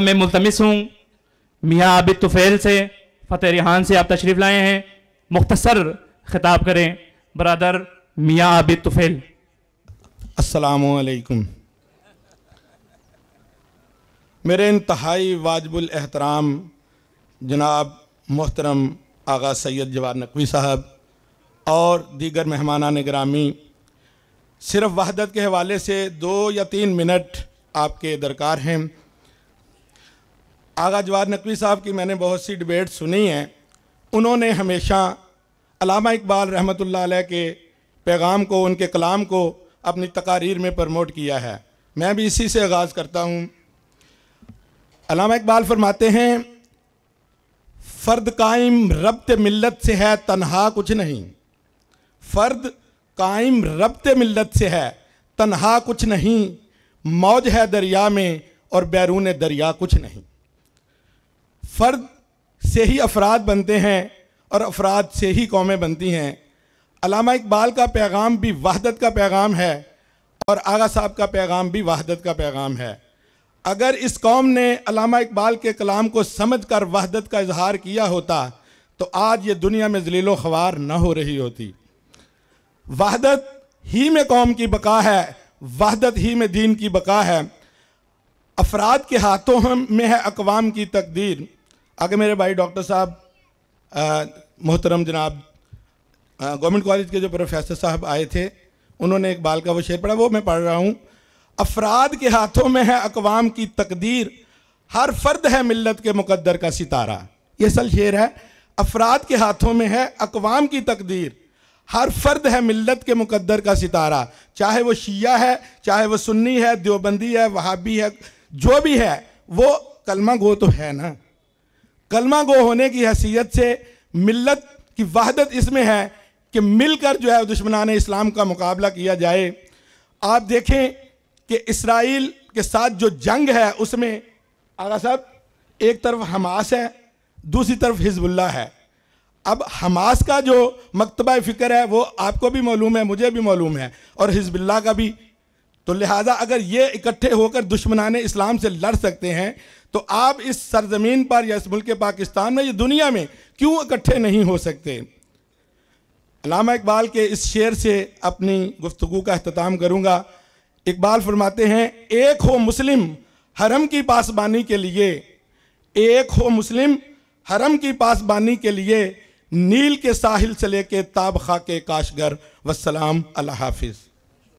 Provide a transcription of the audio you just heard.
साहब मैं मुलतमस हूँ मियाँ आबिद तुफैल से फ़तेह रिहान से आप तशरीफ़ लाए हैं मुख्तसर खिताब करें बरदर मियाँ आबिद तुफैल असलकुम मेरे इंतहाई वाजबुल एहतराम जनाब मोहतरम आगा सैयद जवाहर नकवी साहब और दीगर मेहमान ग्रामी सिर्फ वहदत के हवाले से दो या तीन मिनट आपके दरकार हैं आगा जवाद नकवी साहब की मैंने बहुत सी डिबेट सुनी हैं उन्होंने हमेशा अलामा इकबाल रहमत ला के पैगाम को उनके कलाम को अपनी तकारीर में प्रमोट किया है मैं भी इसी से आगाज़ करता हूँ अलामा इकबाल फरमाते हैं फ़र्द कायम रब्त मिलत से है तनहा कुछ नहीं फ़र्द कायम रब्त मिलत से है तनहा कुछ नहीं मौज है दरिया में और बैरून दरिया कुछ नहीं फ़र्द से ही अफराद बनते हैं और अफराद से ही कौमें बनती हैं अलामा इकबाल का पैगाम भी वहदत का पैगाम है और आगा साहब का पैगाम भी वहदत का पैगाम है अगर इस कौम ने अलामा इकबाल के कलाम को समझ कर वहदत का इजहार किया होता तो आज ये दुनिया में जलीलो ख्वार ना हो रही होती वहदत ही में कौम की बका है वहदत ही में दीन की बका है अफराद के हाथों में है अकवाम की तकदीर आगे मेरे भाई डॉक्टर साहब मोहतरम जनाब गवर्नमेंट कॉलेज के जो प्रोफेसर साहब आए थे उन्होंने एक बाल का वो शेर पढ़ा वो मैं पढ़ रहा हूँ अफराद के हाथों में है अकवाम की तकदीर हर फर्द है मिलत के मुकद्दर का सितारा ये सल शेर है अफराद के हाथों में है अकवाम की तकदीर हर फर्द है मिलत के मुकद्दर का सितारा चाहे वो शिया है चाहे वो सुन्नी है देवबंदी है वहाबी है जो भी है वो कलमा गो तो है ना कलमा गो होने की हैसियत से मिलत की वहादत इसमें है कि मिलकर जो है दुश्मनान इस्लाम का मुकाबला किया जाए आप देखें कि इसराइल के साथ जो जंग है उसमें आगा साहब एक तरफ हमास है दूसरी तरफ हिजबुल्ला है अब हमास का जो मकतबा फ़िक्र है वो आपको भी मालूम है मुझे भी मालूम है और हिजबुल्ला का भी तो लिहाजा अगर ये इकट्ठे होकर दुश्मनान इस्लाम से लड़ सकते हैं तो आप इस सरजमीन पर या इस मुल्क पाकिस्तान में या दुनिया में क्यों इकट्ठे नहीं हो सकते अलामा इकबाल के इस शेर से अपनी गुफ्तु का अहतमाम करूँगा इकबाल फरमाते हैं एक हो मुस्लिम हरम की पासबानी के लिए एक हो मुस्लिम हरम की पासबानी के लिए नील के साहिल से लेके ताब खा के काशगर वसलाम अल्लाह हाफिज़